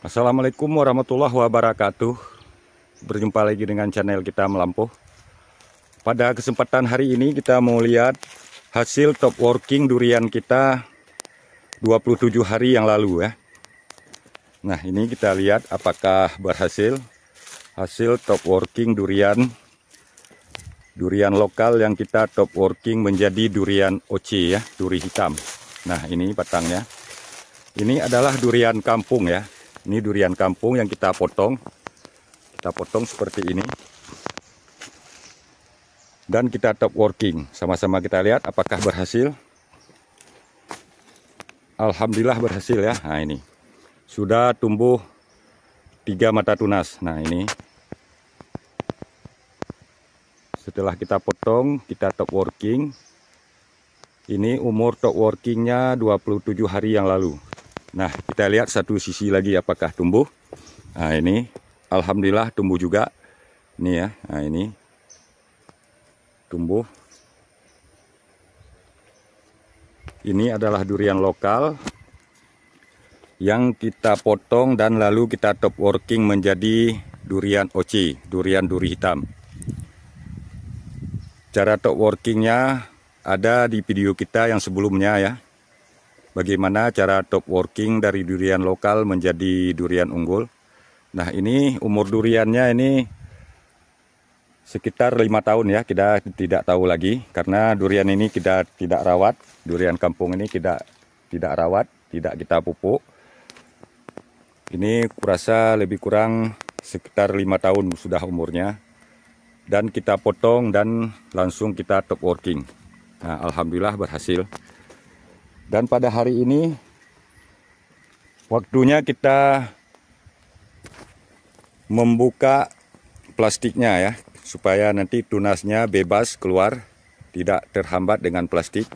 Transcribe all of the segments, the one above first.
Assalamualaikum warahmatullahi wabarakatuh Berjumpa lagi dengan channel kita Melampuh Pada kesempatan hari ini kita mau lihat Hasil top working durian kita 27 hari yang lalu ya Nah ini kita lihat apakah berhasil Hasil top working durian Durian lokal yang kita top working menjadi durian OC ya Duri hitam Nah ini batangnya Ini adalah durian kampung ya ini durian kampung yang kita potong. Kita potong seperti ini. Dan kita top working. Sama-sama kita lihat apakah berhasil. Alhamdulillah berhasil ya. Nah ini. Sudah tumbuh tiga mata tunas. Nah ini. Setelah kita potong, kita top working. Ini umur top workingnya 27 hari yang lalu. Nah, kita lihat satu sisi lagi apakah tumbuh. Nah, ini alhamdulillah tumbuh juga. Ini ya. Nah, ini tumbuh. Ini adalah durian lokal yang kita potong dan lalu kita top working menjadi durian oci, durian duri hitam. Cara top workingnya ada di video kita yang sebelumnya ya bagaimana cara top working dari durian lokal menjadi durian unggul. Nah ini umur duriannya ini sekitar lima tahun ya kita tidak tahu lagi karena durian ini kita tidak rawat durian kampung ini tidak tidak rawat tidak kita pupuk ini kurasa lebih kurang sekitar lima tahun sudah umurnya dan kita potong dan langsung kita top working nah, Alhamdulillah berhasil dan pada hari ini waktunya kita membuka plastiknya ya supaya nanti tunasnya bebas keluar tidak terhambat dengan plastik.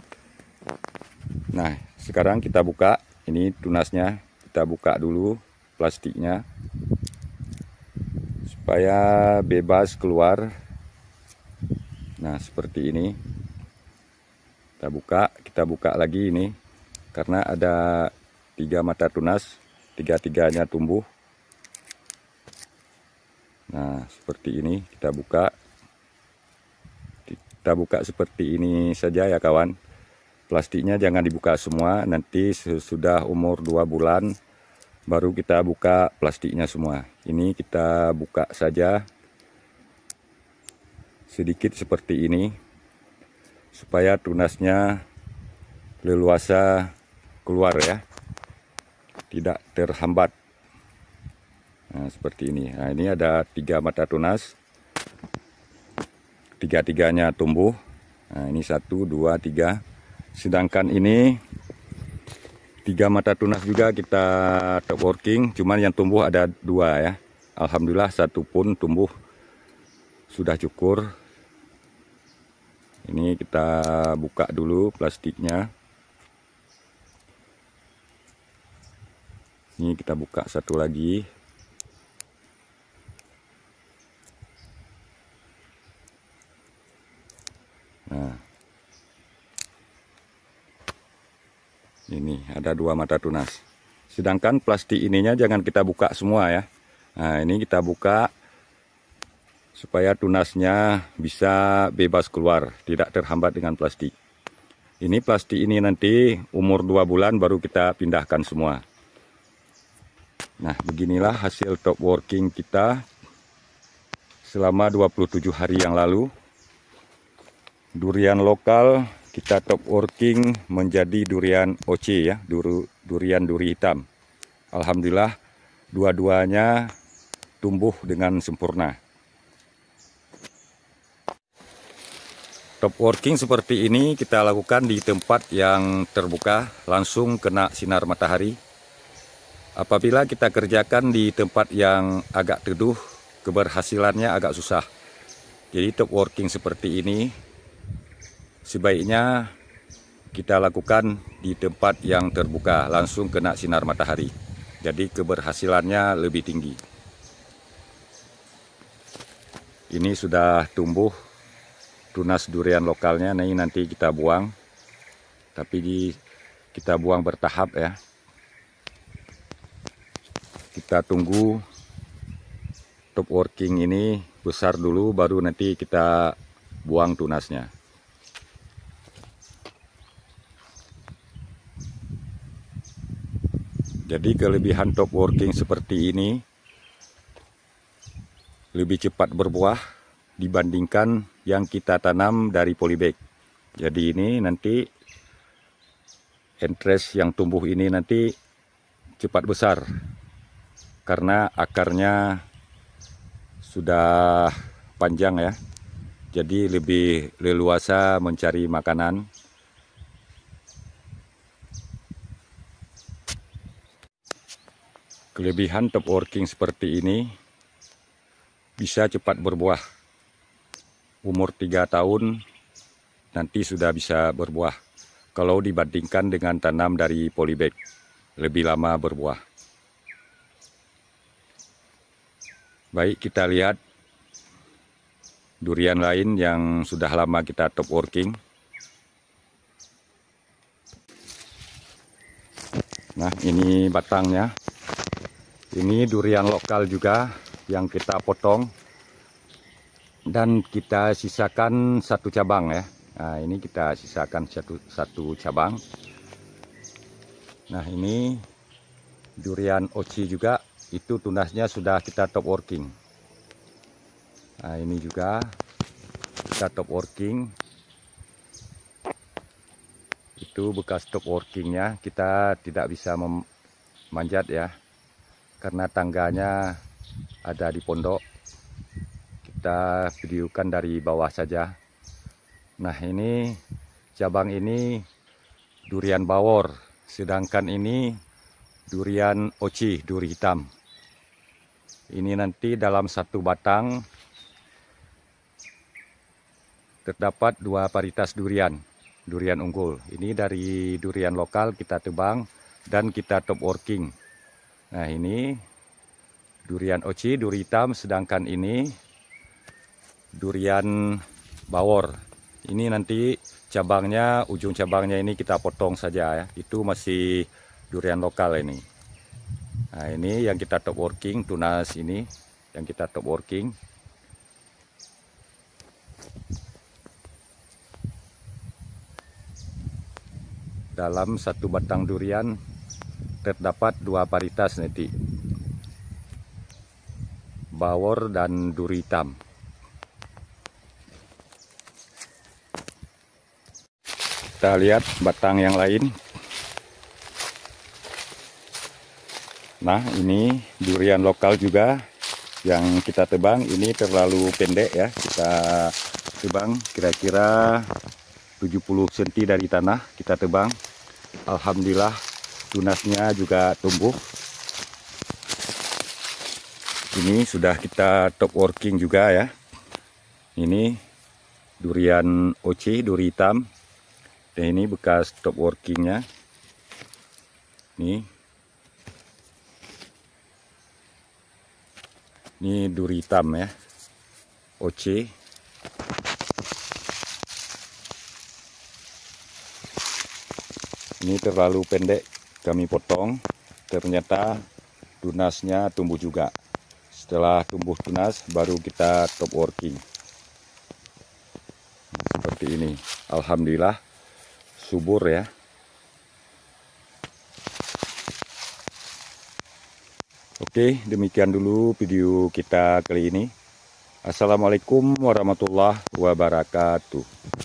Nah, sekarang kita buka ini tunasnya. Kita buka dulu plastiknya supaya bebas keluar. Nah, seperti ini. Kita buka, kita buka lagi ini karena ada tiga mata tunas tiga-tiganya tumbuh nah seperti ini kita buka kita buka seperti ini saja ya kawan plastiknya jangan dibuka semua nanti sudah umur dua bulan baru kita buka plastiknya semua ini kita buka saja sedikit seperti ini supaya tunasnya leluasa keluar ya tidak terhambat nah, seperti ini nah ini ada tiga mata tunas tiga-tiganya tumbuh nah ini satu dua tiga sedangkan ini tiga mata tunas juga kita top working cuman yang tumbuh ada dua ya Alhamdulillah satu pun tumbuh sudah cukur ini kita buka dulu plastiknya ini kita buka satu lagi nah ini ada dua mata tunas sedangkan plastik ininya jangan kita buka semua ya nah ini kita buka supaya tunasnya bisa bebas keluar tidak terhambat dengan plastik ini plastik ini nanti umur dua bulan baru kita pindahkan semua Nah beginilah hasil top working kita selama 27 hari yang lalu. Durian lokal kita top working menjadi durian OC ya, duru, durian duri hitam. Alhamdulillah dua-duanya tumbuh dengan sempurna. Top working seperti ini kita lakukan di tempat yang terbuka langsung kena sinar matahari Apabila kita kerjakan di tempat yang agak teduh, keberhasilannya agak susah. Jadi top working seperti ini sebaiknya kita lakukan di tempat yang terbuka, langsung kena sinar matahari. Jadi keberhasilannya lebih tinggi. Ini sudah tumbuh tunas durian lokalnya, nah ini nanti kita buang. Tapi di, kita buang bertahap ya kita tunggu top working ini besar dulu baru nanti kita buang tunasnya jadi kelebihan top working seperti ini lebih cepat berbuah dibandingkan yang kita tanam dari polybag jadi ini nanti entres yang tumbuh ini nanti cepat besar karena akarnya sudah panjang ya jadi lebih leluasa mencari makanan kelebihan top working seperti ini bisa cepat berbuah umur 3 tahun nanti sudah bisa berbuah kalau dibandingkan dengan tanam dari polybag lebih lama berbuah Baik, kita lihat durian lain yang sudah lama kita top working. Nah, ini batangnya. Ini durian lokal juga yang kita potong. Dan kita sisakan satu cabang ya. Nah, ini kita sisakan satu, satu cabang. Nah, ini durian oci juga itu tunasnya sudah kita top working nah ini juga kita top working itu bekas top workingnya kita tidak bisa memanjat ya karena tangganya ada di pondok kita videokan dari bawah saja nah ini cabang ini durian bawor sedangkan ini durian oci duri hitam ini nanti dalam satu batang terdapat dua paritas durian, durian unggul. Ini dari durian lokal kita tebang dan kita top working. Nah ini durian oci, duri hitam, sedangkan ini durian bawor. Ini nanti cabangnya, ujung cabangnya ini kita potong saja ya. Itu masih durian lokal ini. Nah ini yang kita top working tunas ini yang kita top working. Dalam satu batang durian terdapat dua paritas nanti bawor dan duri hitam. Kita lihat batang yang lain. Nah ini durian lokal juga yang kita tebang ini terlalu pendek ya kita tebang kira-kira 70 cm dari tanah kita tebang Alhamdulillah tunasnya juga tumbuh ini sudah kita top working juga ya ini durian oci duri hitam dan ini bekas top workingnya nih Ini duri hitam ya. OC. Ini terlalu pendek kami potong. Ternyata tunasnya tumbuh juga. Setelah tumbuh tunas baru kita top working. Seperti ini. Alhamdulillah subur ya. Oke, demikian dulu video kita kali ini. Assalamualaikum warahmatullahi wabarakatuh.